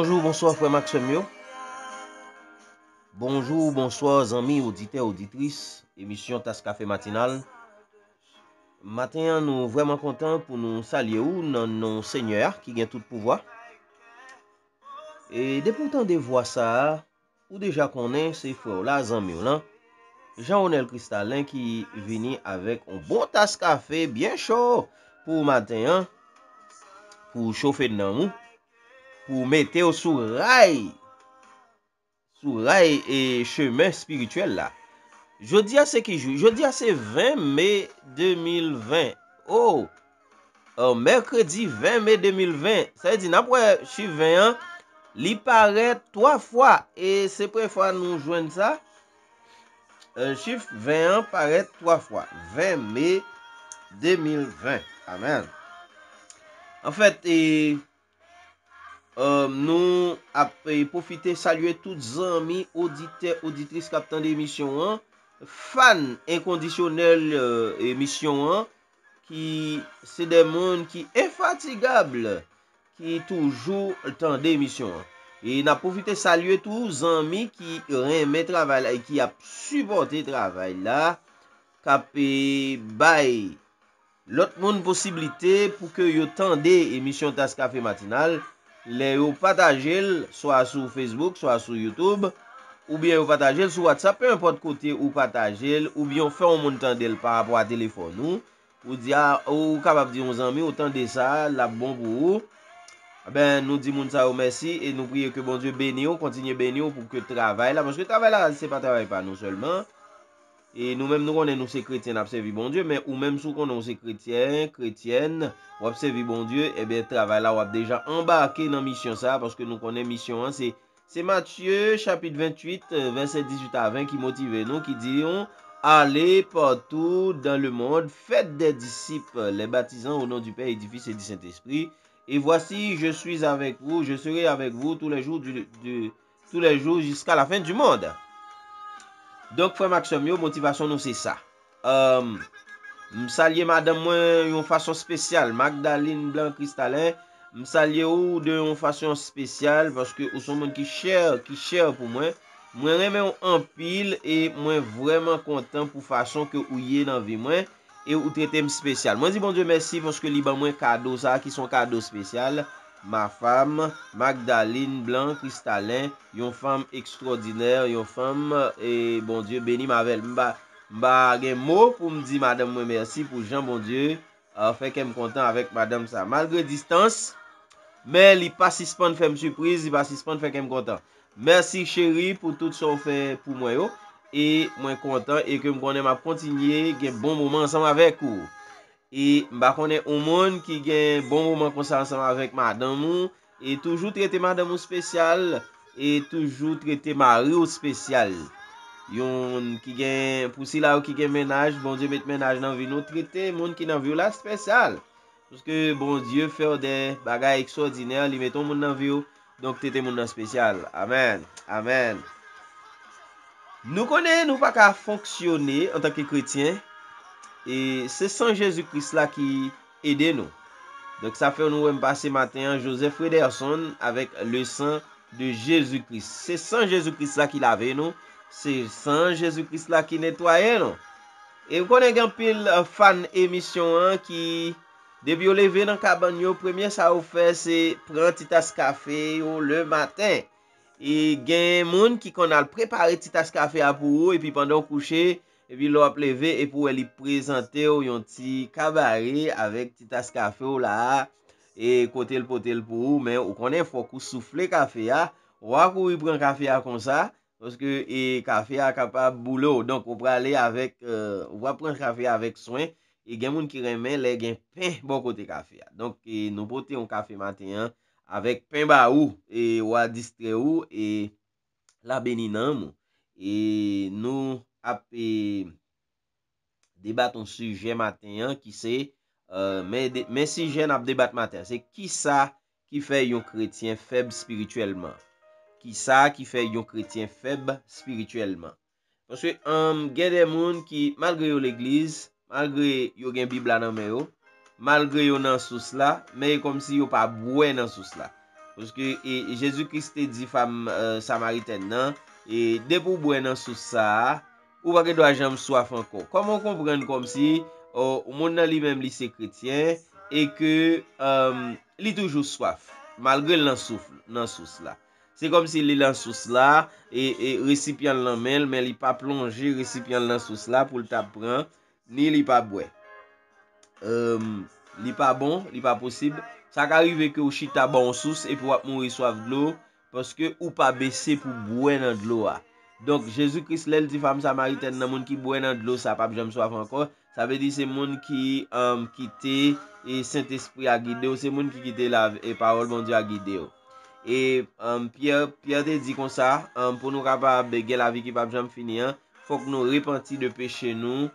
Bonjour, bonsoir frè Max Femyo Bonjour, bonsoir zanmi, audite, auditris Emisyon Tazkafe Matinal Matenyan nou vwèman kontan pou nou salye ou nan nou sènyer ki gen tout pouvoi E depoutan devwa sa ou deja konen se frè la zanmi ou lan Jean-René le Kristal lè ki vini avèk on bon Tazkafe bien chò Pou matenyan Pou chòfe nan ou Ou meteo sou ray. Sou ray e chemen spirituel la. Je di a se ki ju. Je di a se 20 mei 2020. Ou. Ou. Merkredi 20 mei 2020. Sa e di napwe chif 21. Li paret 3 fwa. E se pre fwa nou jwenn sa. Chif 21 paret 3 fwa. 20 mei 2020. Amen. En fèt e... Nou ap profite salye tout zanmi auditris kap tan de emisyon an. Fan inkondisyonel emisyon an. Ki se den moun ki enfatigable ki toujou tan de emisyon an. E na profite salye tout zanmi ki reme travay la. E ki ap subote travay la. Kap bay lot moun posibilite pou ke yo tan de emisyon tas kafe matinal. Le ou patajel, swa sou Facebook, swa sou Youtube Ou byen ou patajel sou WhatsApp, pou yon pot kote ou patajel ah, Ou byon fè ou moun tan del pa apwa telefon nou Ou diya, ou kapap diyon zan mi, ou tan de sa, la bon pou ou A ah ben nou di moun sa ou mersi, e nou priye ke bon dieu bene yo, kontinye bene yo pou ke travay la Poske travay la, se pa travay pa nou selman E nou mèm nou konnen nou se kretyen apsevi bon dieu Mèm ou mèm sou konnen nou se kretyen, kretyen Wapsevi bon dieu Ebyen eh travay la wap deja ambake nan misyon sa Paske nou konnen misyon an Se Matthew chapit 28, 27, 18, 20 Ki motive nou ki diyon Ale portou dan le monde Fète de disip Le batizan ou nan du Père, Edifice et du Saint-Esprit E vwasi je suis avèk vous Je serai avèk vous Tous les jours jusqu'à la fin du monde A Donk fwe Maksom yo, motivasyon nou se sa. Euh, M salye madan mwen yon fasyon spesyal. Magdalene, blan, kristalè. M salye ou de yon fasyon spesyal. Panske ou son moun ki chèr, ki chèr pou mwen. Mwen remen ou empil. E mwen vwèman kontan pou fasyon ke ou ye nan vi mwen. E ou tretem spesyal. Mwen zi bon diyo mersi fanske li ban mwen kado sa ki son kado spesyal. Ma fam, Magdalene Blanc, Kristaline, yon fam ekstraordiner, yon fam, e bon dieu, beni ma vel. Mba gen mo pou mdi madame mwen, mersi pou jan, bon dieu, a feke m kontan avek madame sa. Malgre distans, me li pasispan fe m sürpriz, li pasispan feke m kontan. Mersi cheri pou tout son fe pou mwen yo, e mwen kontan, e ke m konen ma kontinye, gen bon mouman ansam avek ou. E mba konen ou moun ki gen bon ouman konsa ansama vek ma damou E toujou trete ma damou spesyal E toujou trete ma rou spesyal Yon ki gen, pou si la ou ki gen menaj Bon diyo bet menaj nan vi nou trete Moun ki nan vi ou la spesyal Pouske bon diyo fè ou de bagay eksordiner Li meton moun nan vi ou Donk trete moun nan spesyal Amen, amen Nou konen nou pa ka fonksyonne An tanke kretyen E se san Jezoukris la ki ede nou. Donk sa fe ou nou wèm pa se maten. Joseph Frederson avèk le san de Jezoukris. Se san Jezoukris la ki lave nou. Se san Jezoukris la ki netwaye nou. E w konen gen pil fan emisyon an ki... Debi ou leve nan kabanyo. Premye sa ou fè se pren titas kafe ou le maten. E gen moun ki kon al prepare titas kafe apou ou. E pi pandan kouche... epi lwa pleve epi wè li prezante ou yon ti kabare avek ti tas kafe ou la e kote l potel pou ou men ou konen fokou souffle kafe ya wak ou yi pren kafe ya kon sa poske e kafe ya kapab boulou donk ou prale avek wak pren kafe ya avek soen e gen moun ki remen le gen pen bon kote kafe ya donk nou pote yon kafe maten avek pen ba ou e wadistre ou e la beninan mou e nou ap e debat an sujen maten an ki se euh, mm. men sijen ap debat maten an se ki sa ki fe yon kretien feb spirituelman ki sa ki fe yon kretien feb spirituelman monswe um, gen de moun ki malgre yo l'eglize malgre yo gen bibla nan mero malgre yo nan sous la me e kom si yo pa bouen nan sous la monswe jesu kristi di fam euh, samariten nan e depou bouen nan sous sa a Ou pa ke do a jam swaf anko. Koman kompren kom si, ou moun nan li mem li se kretien, e ke li toujou swaf, malgre lansouf nan sous la. Se kom si li lansouf la, e, e resipyan nan men, men li pa plonje resipyan nan sous la pou l tap pran, ni li pa bwe. Li pa bon, li pa posib. Sa ka rive ke ou chi taban w sous, e pou ap moun riswav glou, poske ou pa besse pou bwe nan glou a. Donk, Jezou kris lèl di fam Samariten nan moun ki bouen nan dlo sa pap jam soaf ankon. Sa ve di se moun ki um, kite e Saint-Esprit a guide ou. Se moun ki kite la e parol bon di a guide ou. E um, Pierre te di kon sa, um, pou nou ka pa bege la vi ki pap jam fini an. Fok nou repenti de peche nou.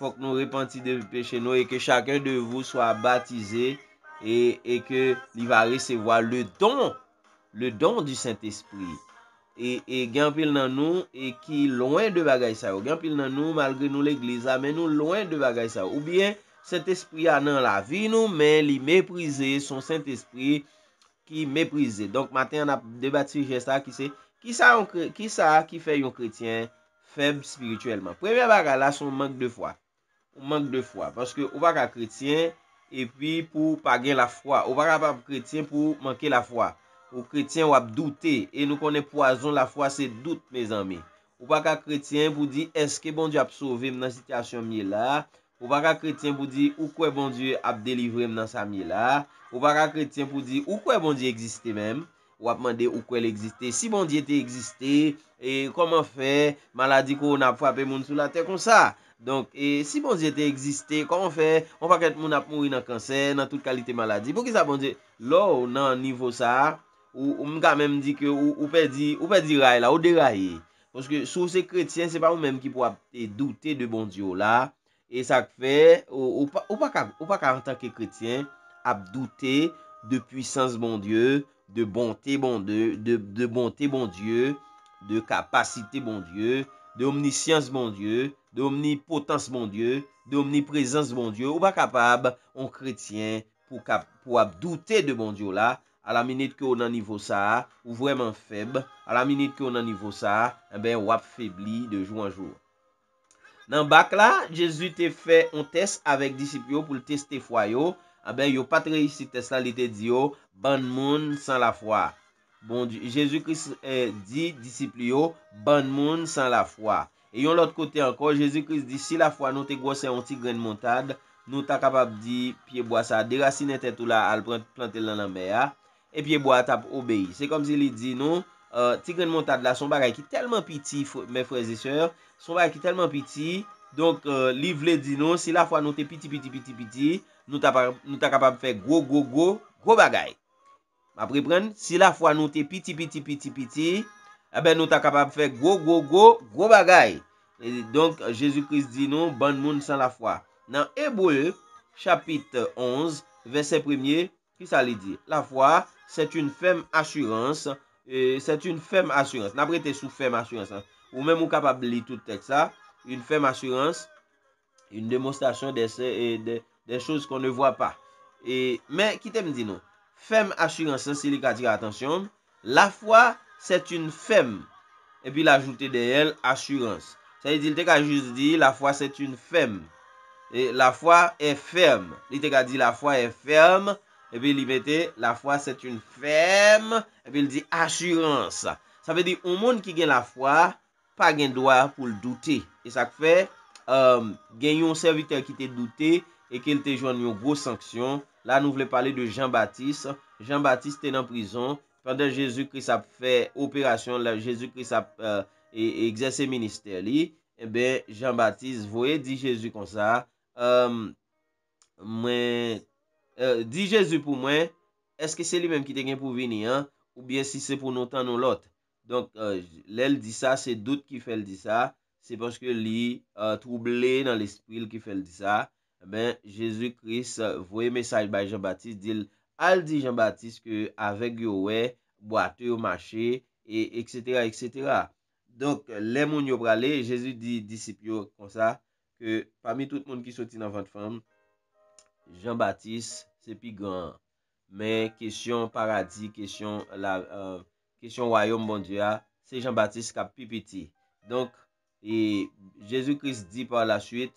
Fok nou repenti de peche nou. E ke chakè de vou soa batize. E ke li va resevoa le don. Le don di Saint-Esprit. E, e genpil nan nou, e ki louen de bagay sa ou. Genpil nan nou, malgre nou l'eglisa, men nou louen de bagay sa ou. Ou bien, sent espri anan la vi nou, men li meprize, son sent espri ki meprize. Donk maten an ap debati gesta ki se, ki sa ki fe yon kretien feb spirituelman. Premye bagay la, son mank de fwa. Mank de fwa, paske ou baka kretien, epi pou pa gen la fwa. Ou baka pa kretien pou manke la fwa. Ou kretien wap doute e nou konen poazon la fwa se doute, me zanme. Ou baka kretien pou di, eske bondi ap sove m nan sitasyon mye la? Ou baka kretien pou di, ou kwe bondi ap delivre m nan sa mye la? Ou baka kretien pou di, ou kwe bondi egziste menm? Wap mande ou kwe l'egziste. Si bondi ete egziste, e koman fe, maladi kou na ap fwape moun sou la te kon sa? Donk, e si bondi ete egziste, koman fe, wap aket moun ap moui nan kansen, nan tout kalite maladi. Pou ki sa bondi lou nan nivou sa? Ou m ka menm di ke ou pe di ray la ou de ray Ponche sou se kretien se pa ou menm ki pou ap te doute de bon diyo la E sa k fe ou pa ka an tanke kretien Ap doute de pwisans bon diyo De bonte bon, bon diyo De kapasite bon diyo De omnisians bon diyo De omnipotans bon diyo De omnipresens bon diyo Ou pa kapab an kretien pou ap doute de bon diyo la A la minute ki ou nan nivou sa, ou vwèman feb, a la minute ki ou nan nivou sa, e ben wap febli de jou an jou. Nan bak la, jesu te fè, on tes avèk disiplyo pou le tes te fwayo, e eh ben yo patre si tes la li te di yo, ban moun san la fwa. Bon, jesu kris eh, di disiplyo, ban moun san la fwa. E yon lot kote anko, jesu kris di, si la fwa nou te gwa se an ti gren montad, nou ta kapab di, piye bwa sa, de rasine te tout la al plantel nan an beya. Epi ebo a tap obeyi. Se kom zili di nou, euh, Tigren Montad la son bagay ki telman piti, me freze seur, son bagay ki telman piti, donk euh, liv le di nou, si la fwa nou te piti piti piti piti, nou ta kapab fe go go go, go bagay. Ma pri pren, si la fwa nou te piti piti piti piti, ebe eh nou ta kapab fe go go go, go bagay. Donk Jezou Kris di nou, ban moun san la fwa. Nan ebo e, chapit 11, vese premier, Ki sa li di? La fwa, set un fem assurans, e set un fem assurans, nan prete sou fem assurans, ou men mou kapabli tout teksa, un fem assurans, un demonstasyon de se, e de, de chouse kon ne vwa pa, e, men ki te m di nou, fem assurans, se li ka di a atensyon, la fwa, set un fem, e pi la joute de el, assurans, sa li di, li te ka joute di, la fwa, set un fem, e la fwa, e ferm, li te ka di, la fwa, e ferm, e, Ebe libetè, la fwa sè t'youn fèm, ebe li di assurans. Sa vè di, ou moun ki gen la fwa, pa gen doa pou l'doute. E sa k fè, euh, gen yon serviteur ki te doute, e ke l te joun yon gwo sanksyon. La nou vle pale de Jean-Baptiste. Jean-Baptiste ten an prizon, pandè Jésus-Christ ap fè operasyon, la Jésus-Christ ap euh, e, e, exerse minister li. Ebe, eh Jean-Baptiste vwe di Jésus kon sa, mwen... Di Jezu pou mwen, eske se li menm ki te gen pou vini an, ou bien si se pou nou tan nou lot. Donk, euh, lèl di sa, se dout ki fel di sa, se poske li euh, troublè nan l'espril ki fel di sa, eh ben, Jezu Kris vwe mesaj bay Jean-Baptiste, dil, al di Jean-Baptiste ke avek yo we, boate yo mache, et eksetera, eksetera. Donk, lèmoun yo prale, Jezu di disip yo kon sa, ke pami tout moun ki soti nan vante fam, Jean-Baptiste, Se pi gran. Men, kesyon paradis, kesyon la, kesyon euh, wayom bon diya, ah, se jan batis kap pi piti. Donk, e Jezoukris di par la suite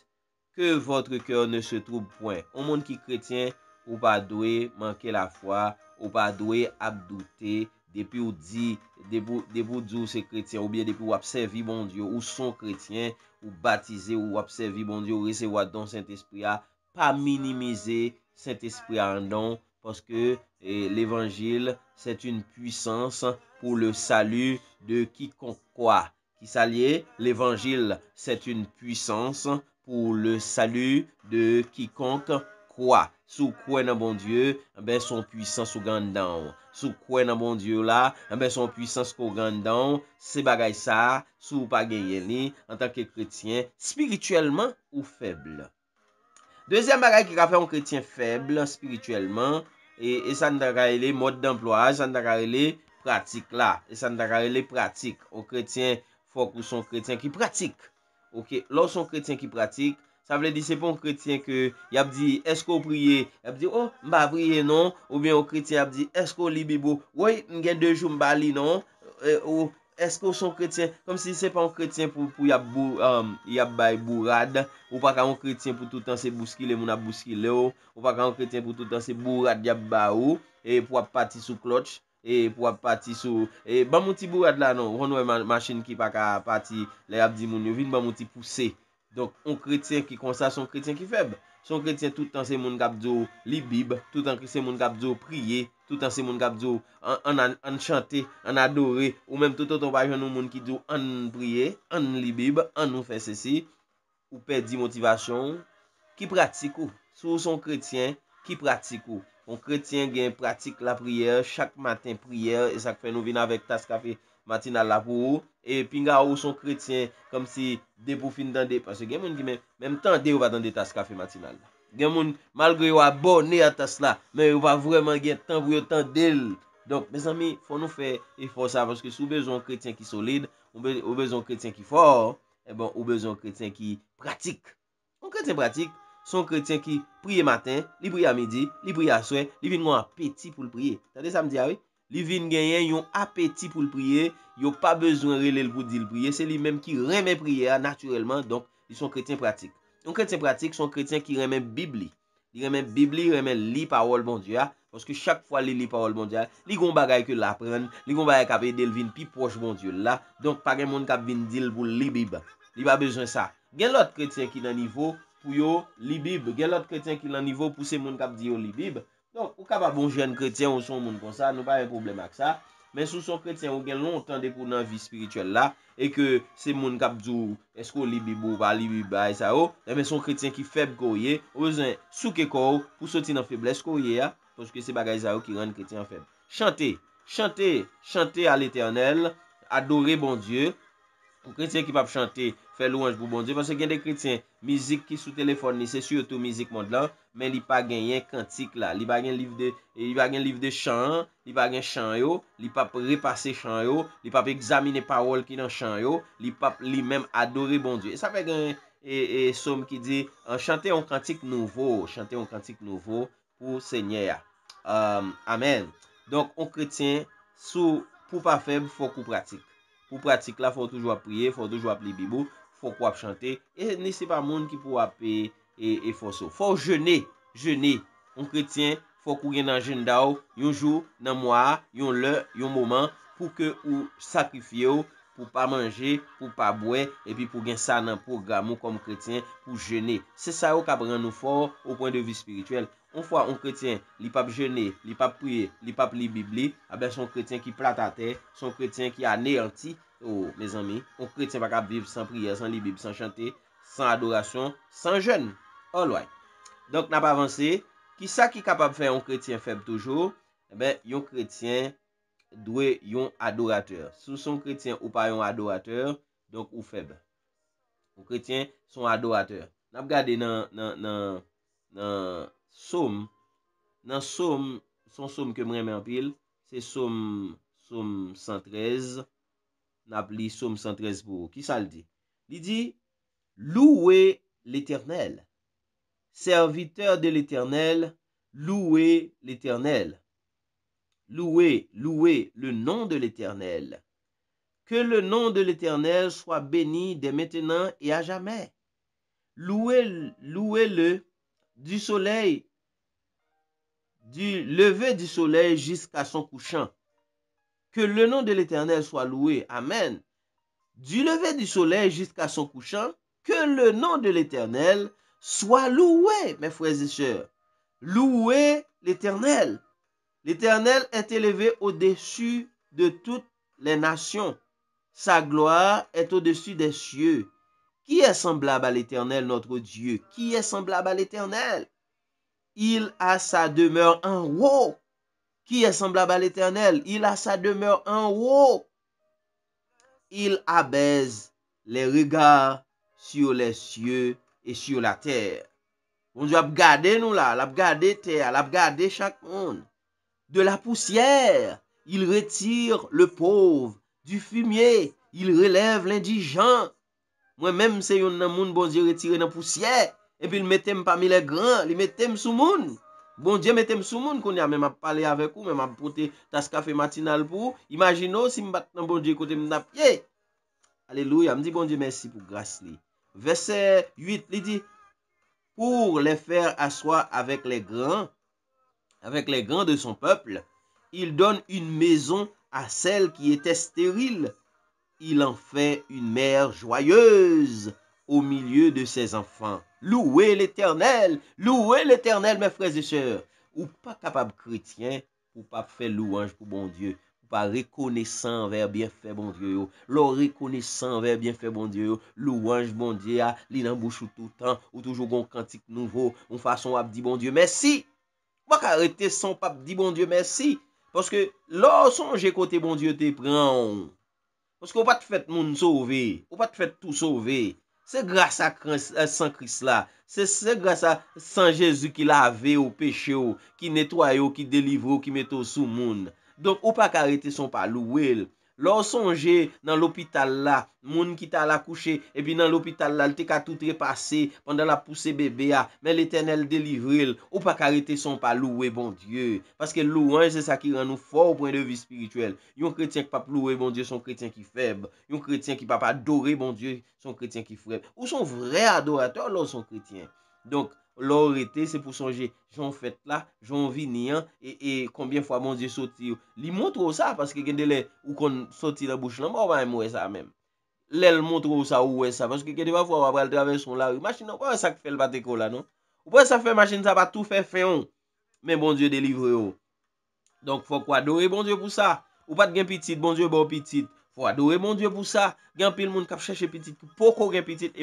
ke votre kèr ne se troub pouen. Ou moun ki kretien, ou pa doye manke la fwa, ou pa doye abdoute, depi ou di, depi ou se kretien, ou bien depi bon ou apsevi bon diyo, ou son kretien, ou batize, ou apsevi bon diyo, ou rese wadon sent espriya, ah, pa minimize Saint-Esprit a un don, poske eh, l'Evangile, set un puissance pou le salu de kikonk kwa. Kisalye, l'Evangile, set un puissance pou le salu de kikonk kwa. Sou kwen nan bon dieu, eh son puissance kou gande dan. Sou kwen nan bon dieu la, eh son puissance kou gande dan. Se bagay sa, sou pa genye ni, an tanke kretien, spirituellement ou feble. Dezyen bagay ki ka fe yon kretien feble, spirituelman, e san da garele mod d'emploi, san da garele pratik la, san da garele pratik, yon kretien fok ou son kretien ki pratik, ok, lò son kretien ki pratik, sa vle di se pou yon kretien ki yap di, esko priye, yap di, oh, mba priye non, ou bien yon kretien yap di, esko libi bo, woy, mgen dejou mba li non, euh, ou... Eske ou son kretien, kom si se pa ou kretien pou yap um, baye bourade, ou pa ka ou kretien pou toutan se bouskile moun ap bouskile ou, ou pa ka ou kretien pou toutan se bourade yap ba ou, e pou ap pati sou klotch, e pou ap pati sou, e ba mouti bourade la non, ou ron wè e machin ki pa ka pati le yap di moun yo vin, ba mouti pousse. Donk, ou kretien ki konsa, son kretien ki feb. Son kretien tout an se moun kap dzo li bib, tout an se moun kap dzo priye, tout an se moun kap dzo an chante, an adore, ou menm tout an to baje nou moun ki dzo an priye, an li bib, an nou fè sèsi, ou pè di motivasyon, ki pratikou. Sou son kretien, ki pratikou. Son kretien gen pratik la priye, chak matin priye, e sak fè nou vina vek tas kafe matina la pou ou. E pin ga ou son kretien Kom si de pou fin dande Pase gen moun di men Mem tan de ou va dande tas kafe matinal Gen moun malgre ou a bo ne a tas la Men ou va vreman gen tan vreman tan del Donk mes ami foun nou fe E fò sa Panske sou bezon kretien ki solide Ou bezon kretien ki fò E bon ou bezon kretien ki pratik Ou kretien pratik Son kretien ki priye matin Li priye a midi Li priye a swen Li vin nou apeti pou l priye Tade sa m di ya ah we Li vin gen yen yon apeti pou l priye Yo pa bezwen relel pou dil priye. Se li menm ki remen priye a naturelman. Donk, li son kretien pratik. Donk, kretien pratik son kretien ki remen bibli. Li remen bibli, remen li parol bon Diyal. Poske chak fwa li li parol bon Diyal. Li goun bagay ke la pren. Li goun bagay kape del vin pi poch bon Diyal la. Donk, pa gen moun kap vin dil pou li bib. Li ba bezwen sa. Gen lot kretien ki nan nivo pou yo li bib. Gen lot kretien ki nan nivo pou se moun kap diyo li bib. Donk, ou ka pa bon jen kretien ou son moun kon sa. Non pa yon problem ak sa. men sou son kretien ou gen lontan de pou nan vi spirituel la, e ke se moun kap djou, esko libi bou pa, libi ba, e sa ou, e men son kretien ki feb kou ye, ou bezan souke kou, pou soti nan febles kou ye ya, poske se bagay za ou ki rande kretien feb. Chante, chante, chante al eternel, adore bon dieu, pou kretien ki pap chante, fe louanj pou bon dieu, fase gen de kretien, mizik ki sou telefon ni, se su yo tou mizik mod lan, men li pa gen yon kantik la, li pa gen liv de, li pa gen liv de chan, li pa gen chan yo, li pa repase chan yo, li pa examine parol ki nan chan yo, li pa li men adore bon die. E sa pe gen, e som ki di, chante yon kantik nouvo, chante yon kantik nouvo, pou se nye ya. Amen. Donk, ou kretien, sou, pou pa feb, pou pou pratik. Pou pratik la, pou toujwa priye, pou toujwa priye bibou, Fok wap chante, e nese pa moun ki pou wap pe, e, e foso. Fok jene, jene, un kretien fok ou gen nan jen da ou, yon jou, nan mwa, yon lè, yon mouman, pou ke ou sakrifye ou, pou pa manje, pou pa bwe, e pi pou gen sa nan program ou kom kretien pou jene. Se sa ou ka bran nou fok ou pon de vi spirituel. On fwa, on kretien, li pap jene, li pap priye, li pap li bibli, abè son kretien ki platate, son kretien ki anerti, Ou, me zanmi, ou kretien pa ka biv san priya, san li bib, san chante, san adorasyon, san jen, an loy. Donk nan pa avanse, ki sa ki kapap fè ou kretien feb toujou, ebe, yon kretien dwe yon adoratèr. Sou son kretien ou pa yon adoratèr, donk ou feb. Ou kretien son adoratèr. Nan ap gade nan soum, nan soum, son soum ke mremen apil, se soum, soum 113. Nabli, somme 113 pour Qui ça le dit? Il Serviteur de l'éternel, louez l'éternel. Louez, louez le nom de l'éternel. Que le nom de l'éternel soit béni dès maintenant et à jamais. Louez-le du soleil, du lever du soleil jusqu'à son couchant. Que le nom de l'Éternel soit loué. Amen. Du lever du soleil jusqu'à son couchant, que le nom de l'Éternel soit loué, mes frères et sœurs. Louez l'Éternel. L'Éternel est élevé au-dessus de toutes les nations. Sa gloire est au-dessus des cieux. Qui est semblable à l'Éternel, notre Dieu Qui est semblable à l'Éternel Il a sa demeure en haut. Ki yasamblaba l'Eternel? Il a sa demeur an rou. Il abez le regar sur les cieux et sur la terre. Bon, jwa ap gade nou la. Lap gade terre. Lap gade chak moun. De la poussière. Il retire le pauv. Du fumier. Il releve l'indijan. Mwen mèm se yon nan moun bon jir retire nan poussière. E pi l metem pa mi le gran. Li metem sou moun. Bon diye, metem sou moun kon ya, me map pale avek ou, me map pote tas kafe matinal pou, imagino si mbat nan bon diye kote mnap ye. Aleluya, mdi bon diye, mersi pou grase li. Verset 8, li di. Pour le fer aswa avek le gran, avek le gran de son people, il donne une mezon a sel ki ete sterile. Il en fe une mer joyeuse au milieu de ses enfans. Loué l'éternel, loué l'éternel, mè freze seur. Ou pa kapab kretien, ou pa fe louange pou bon dieu. Ou pa rekone san ver bien fe bon dieu yo. Lo rekone san ver bien fe bon dieu yo. Louange bon dieu ya, li nan bouchou toutan. Ou toujou gon kantik nouvo, ou fason ap di bon dieu. Mè si, wak arete san pap di bon dieu, mè si. Poske lo sonje kote bon dieu te pran. Poske ou pa te fet moun sove, ou pa te fet tout sove. Se grasa san Chris la Se grasa san Jezu ki la ave ou peche ou Ki netway ou, ki delivre ou, ki mette ou sou moun Don ou pa karete son palou ou el Lò sonje nan l'opital la, moun ki ta la kouche, e pi nan l'opital la, l'te ka tout repase, pandan la pousse bebe a, men l'Eternel delivre l, ou pa karete son pa loue bon dieu. Paske louen, se sa ki ran nou forpren de vi spirituel. Yon kretien ki pa loue bon dieu, son kretien ki feb, yon kretien ki pa pa adore bon dieu, son kretien ki feb, ou son vre adorateur lò son kretien. Donk. L'or ete se pou sonje, j'en fèt la, j'en vin ni an, e konbien fwa bon die soti yo. Li mwotro sa, paske gen de le, ou kon soti la bouch lan, mwa mwa mwè sa mèm. Le mwotro sa, ou mwè sa, paske gen de la fwa wapre al traveson la, masin nan wapre sa k fèl bat e kola, non? Ou pwè sa fè, masin sa pa tout fè fè yon, men bon die delivre yo. Donk fwa kwa adore bon die pou sa, ou pat gen pitit, bon die bon pitit, fwa adore bon die pou sa, gen pil moun kap chèche pitit, pou poko gen pitit,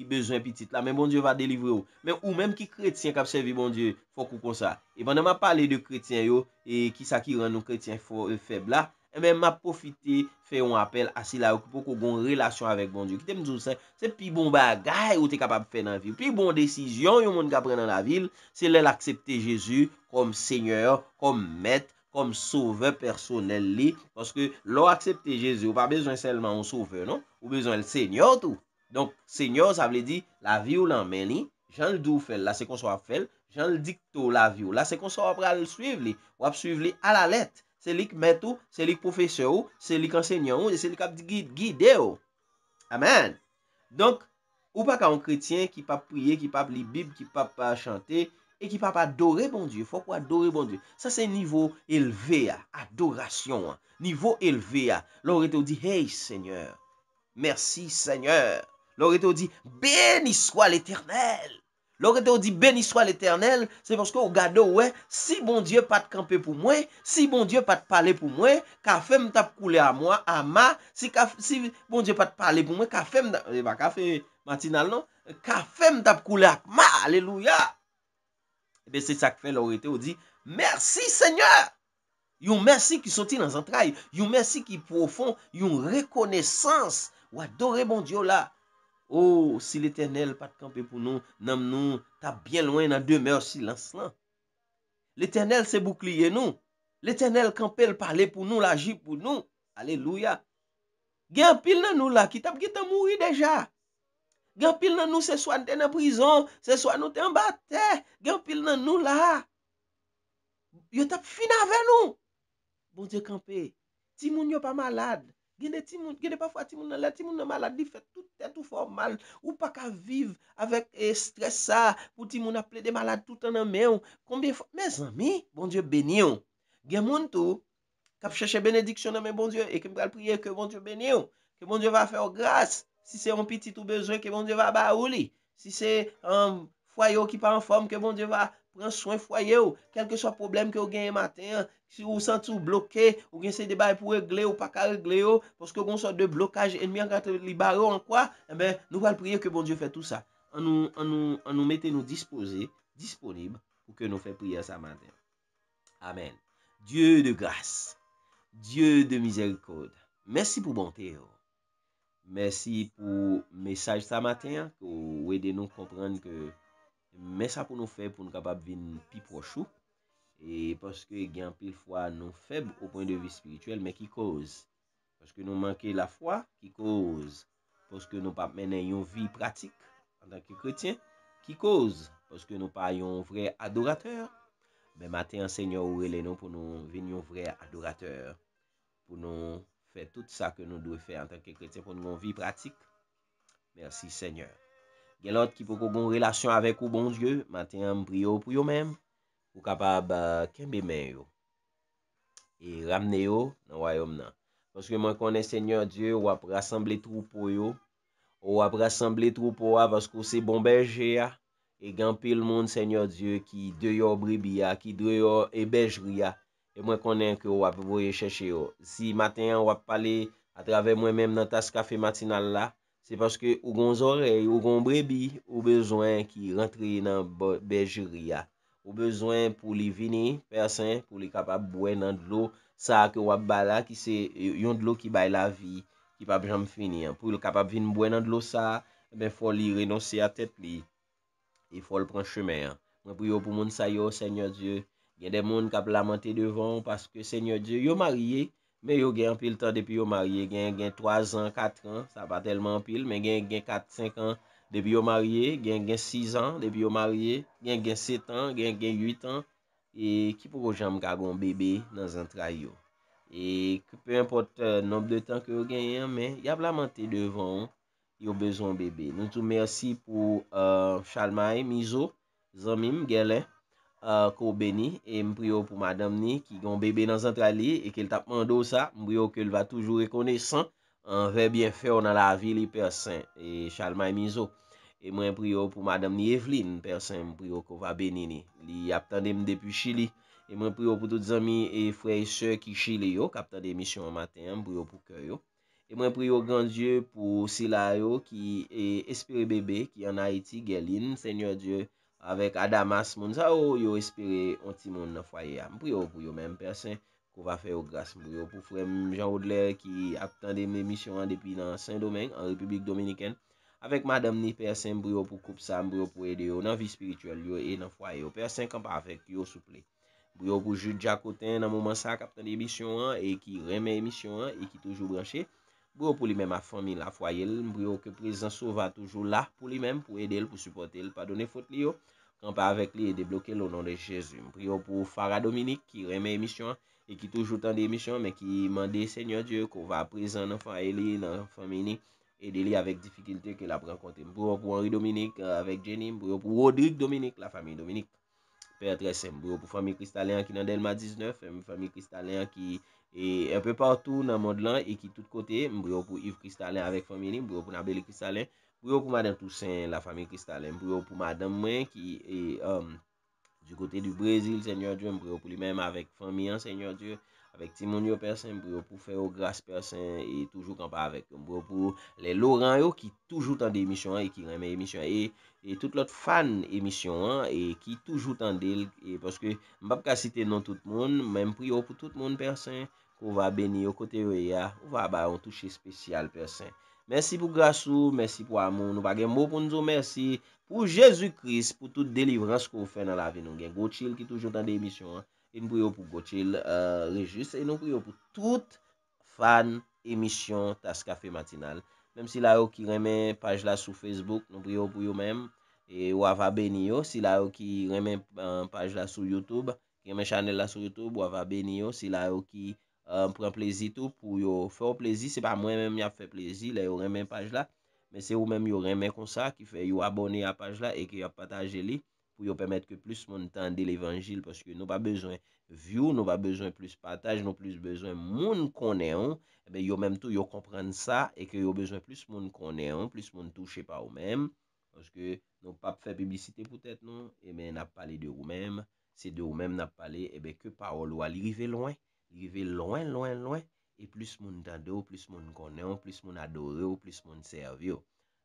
ki bezwen pitit la, men bon Diyo va delivre ou, men ou menm ki kretyen kap sevi bon Diyo, fok ou kon sa, e bonnen ma pale de kretyen yo, e kisa ki ren nou kretyen fok ou febla, e, e menm ma profite fe yon apel, asil la ou, pou kon bon relasyon avek bon Diyo, ki te mdou se, se pi bon bagay ou te kapap fe nan vi, pi bon desisyon yon moun kap pre nan la vil, se lè l'aksepte Jezu, kom sènyor, kom met, kom sove personel li, koske lò aksepte Jezu, ou pa bezwen selman ou sove, non? ou bezwen l'sèny Donk, seño, sa vle di, la vi ou lan meni, jan l'dou fèl, la se kon so ap fèl, jan l'dik to la vi ou. La se kon so ap pral suiv li, wap suiv li ala let. Se lik met ou, se lik profese ou, se lik ansegnan ou, se lik ap gide ou. Amen. Donk, ou pa ka an kretyen ki pa priye, ki pa pli bib, ki pa pa chante, e ki pa pa adore bon die, fwa kwa adore bon die. Sa se nivou elve a, adorasyon a, nivou elve a, lor eto di, hey seño, mersi seño a. lorite ou di, beni swa l'eternel, lorite ou di, beni swa l'eternel, se foske ou gado oue, si bon Diyo pat kampe pou mwen, si bon Diyo pat pale pou mwen, kafe mta pou koule a mwen, a ma, si bon Diyo pat pale pou mwen, kafe mta, e eh ba kafe matinal non, kafe mta pou koule a mwen, eh aleluya, ebe se sak fe lorite ou di, mersi seigneur, yon mersi ki soti nan zantray, yon mersi ki profon, yon rekonesans, wadore bon Diyo la, Ou, oh, si l'Eternel pat kampe pou nou, nam nou, ta bien louen nan demeur silans lan. L'Eternel se boukliye nou. L'Eternel kampe l'parle pou nou, l'agi pou nou. Aleluya. Gen pil nan nou la, ki tap git a moui deja. Gen pil nan nou, se swan den a brison, se swan nou te mbate. Gen pil nan nou la. Yo tap fin ave nou. Bonde kampe, ti moun yo pa malade. Genè ti moun, genè pa fwa ti moun nan lè, ti moun nan malade, li fè toutè tout fò mal, ou pa ka viv avèk e stres sa, pou ti moun aple de malade toutè nan men, konbè fò. Mè zami, bon Dje benyon, gen moun tou, kap chèche benediksyon nan men bon Dje, e kem bral priye ke bon Dje benyon, ke bon Dje va fè o gras, si se an piti tou bezè, ke bon Dje va ba ou li, si se an um, fwayo ki pa an fòm, ke bon Dje va... Pren soen fwaye ou. Kelke so problem ke ou genye maten. Si ou san tou bloke. Ou genye se debay pou regle ou pakar regle ou. Poske ou genye so de blokaj enmi an kat li baron. Kwa? E eh ben nou val priye ke bon Diyo fwe tout sa. An nou mette nou dispose. Disponib pou ke nou fwe priye sa maten. Amen. Diyo de grase. Diyo de mizer kode. Mersi pou bante yo. Oh. Mersi pou mesaj sa maten. Ou eden nou komprende ke Mè sa pou nou feb pou nou kapap vin pi prochou. E poske gen pil fwa nou feb ou pon de vi spirituel, mè ki koz. Poske nou manke la fwa, ki koz. Poske nou pap mènen yon vi pratik, an tanke kretien, ki koz. Poske nou pa yon vre adorateur, mè maten seigneur ou re le nou pou nou vin yon vre adorateur. Pou nou fe tout sa ke nou dwe fe an tanke kretien pou nou yon vi pratik. Mènsi seigneur. Gelot ki pou kou bon relasyon avek ou bon Diyo, maten yon priyo pou yon men, pou kapab euh, kembe men yo. E ramne yo, nanwayom nan. Koske mwen konen, Seigneur Diyo, wap rassemble troupo yo, wap rassemble troupo yo, vaskou se bon belje ya, e gampil moun, Seigneur Diyo, ki deyo brebi ya, ki deyo e beljri ya, e mwen konen ki wap voye cheshe yo. Si maten wap pale atrave mwen men nan tas kafe matinal la, Se paske ou gon zorey, ou gon brebi, ou bezwen ki rentre nan bejiri ya. Ou bezwen pou li vini, persen, pou li kapap bouen nan dlo sa ke wap bala ki se yon dlo ki bay la vi, ki pap jam fini. Pou li kapap vin bouen nan dlo sa, e ben fol li renose a tet li. E fol pran cheme. Mwen priyo pou moun sa yo, Seigneur Diyo, gen de moun kap lamenti devon, paske Seigneur Diyo, yo mariye, Men yon gen an pil tan depi yon marye, gen gen 3 an, 4 an, sa pa telman an pil, men gen gen 4, 5 an depi yon marye, gen gen 6 an depi yon marye, gen gen 7 an, gen gen 8 an, e ki pou pou jenm gagon bebe nan zan tra yon. E, pou importe euh, nop de tan ki yon gen, men, yav lamante devon yon bezon bebe. Nou tou mersi pou euh, Chalmai, Mizo, Zomim, Gelen. Euh, ko beni, e m priyo pou madam ni ki gon bebe nan zantrali e ke l tapman do sa, m priyo ke l va toujou rekonesan, an ve bien fe ou nan la vi li persen, e chalman mizo, e m priyo pou madam ni Evelyn, persen m priyo ko va beni ni, li aptande m depu chili e m priyo pou tout zami e frey se ki chili yo, kaptande misyon an maten, m priyo pou karyo e m priyo pou grandye pou sila yo ki espere bebe ki an Haiti gelin, senyor dieu Avèk Adamas moun za ou yo espere ontimoun nan fwaye am. Mpou yo pou yo menm persen kou va fè yo gras mpou yo pou fwèm. Jean Audelaire ki akten de menmisyon an depi nan Saint-Domingue an Republik Dominikèn. Avèk Madame Ni persen mpou yo pou koup sa mpou yo pou ede yo nan vi spiritual yo e nan fwaye. Mpou yo pou Jules Jacotin nan mouman sa akten de misyon an e ki remen misyon an e ki toujou branche. Mbrio pou li men ma fami la fwayel, mbrio ke prezen sou va toujou la pou li men, pou edel pou suportel, pa donen fote li yo, kan pa avek li e deblokel ou nan de Jezu. Mbrio pou Farah Dominic ki reme emisyon, e ki toujou tan de emisyon, men ki mande Seigneur Diyo kou va prezen nan fami li, nan fami li, edeli avek difikilte ke la prekonte. Mbrio pou Henri Dominic avek Jenny, mbrio pou Rodrigue Dominic, la fami Dominic, pètre sem. Mbrio pou fami Kristalien ki nan delma 19, mbrio pou fami Kristalien ki... E apè partou nan mod lan, e ki tout kote, mbrio pou Yves Kristallin avek fami yon, mbrio pou Nabele Kristallin, mbrio pou Madame Toussaint la fami Kristallin, mbrio pou Madame Mwen ki e du kote di Brezil, mbrio pou li menm avek fami yon, mbrio pou Yves Kristallin. Avèk ti moun yo persen, mbou yo pou fè yo gras persen, e toujou kan pa avèk, mbou yo pou lè Laurent yo, ki toujou tan de emisyon an, e ki remè emisyon an, e, e tout lot fan emisyon an, e ki toujou tan del, e pòske mbap ka site nan tout moun, mbèm pri yo pou tout moun persen, kou va beni yo kote yo e ya, ou va ba yon touche spesyal persen. Mèsi pou gras ou, mèsi pou amoun, ou pa gen mou pou nou mèsi, pou Jezou Kris, pou tout delivrans kou fè nan la venon gen, go chil ki toujou tan de emisyon an, E nou pou euh, yo pou Gautil Regis. E nou pou yo pou tout fan emisyon Tazkafe Matinal. Mem si la yo ki remen paj la sou Facebook, nou pou yo pou yo mem. E wava beni yo. Si la yo ki remen euh, paj la sou Youtube, remen chanel la sou Youtube, wava beni yo. Si la yo ki euh, pre plezi tou pou yo fe plezi. Se pa mwen men mi ap fe plezi le yo remen paj la. Men se ou men yo remen kon sa ki fe yo abone ya paj la e ki yo pataje li. pou yo pemèt ke plus moun tan de l'évangil, paske nou pa bezon vyou, nou pa bezon plus pataj, nou plus bezon moun koneyon, ebe eh yo mèm tou yo komprenn sa, eke yo bezon plus moun koneyon, plus moun touche pa non, eh eh ou mèm, paske nou pa fè publicite pou tèt nou, ebe nap pale de ou mèm, se de ou mèm nap pale, ebe ke pa ou lwa li rive loin, rive loin, loin, loin, e plus moun tan de ou, plus moun koneyon, plus moun adore ou, plus moun serve ou,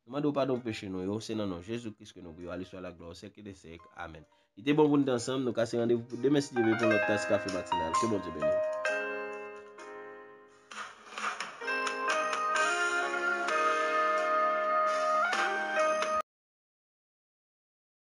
Mwa do pa don peche nou, yo senan nou, Jezou kiske nou biyo, aliswa la glo, seke de seke, amen. Ite bon bonite ansam, nou kase yande, demes di ve pou lotes kafi batinal. Se bon te bene.